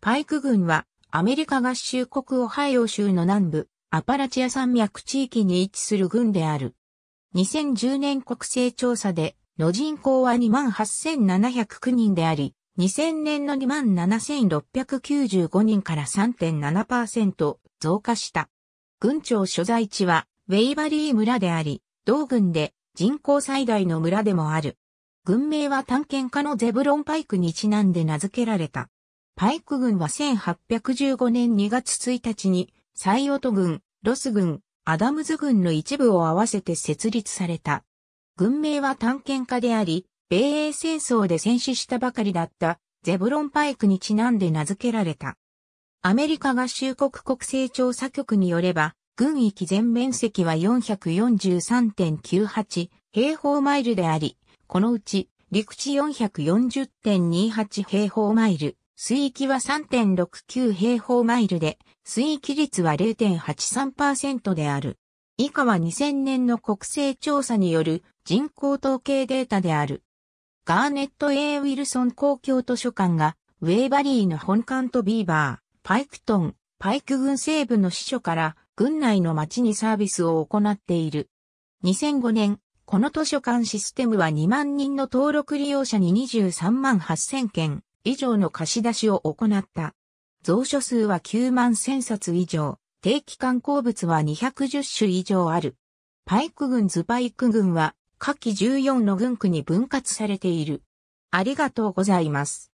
パイク軍はアメリカ合衆国オハイオ州の南部、アパラチア山脈地域に位置する軍である。2010年国勢調査で、の人口は28,709人であり、2000年の27,695人から3.7%増加した。軍庁所在地は、ウェイバリー村であり、同軍で人口最大の村でもある。軍名は探検家のゼブロンパイクにちなんで名付けられた。パイク軍は1815年2月1日に、サイオト軍、ロス軍、アダムズ軍の一部を合わせて設立された。軍名は探検家であり、米英戦争で戦死したばかりだったゼブロンパイクにちなんで名付けられた。アメリカ合衆国国勢調査局によれば、軍域全面積は443.98平方マイルであり、このうち陸地440.28平方マイル、水域は3.69平方マイルで、水域率は0.83%である。以下は2000年の国勢調査による人口統計データである。ガーネット A. ウィルソン公共図書館が、ウェイバリーの本館とビーバー、パイクトン、パイク軍西部の支所から、軍内の町にサービスを行っている。2005年、この図書館システムは2万人の登録利用者に23万8000件。以上の貸し出しを行った。蔵書数は9万1000冊以上、定期刊行物は210種以上ある。パイク郡ズパイク郡は、下記14の軍区に分割されている。ありがとうございます。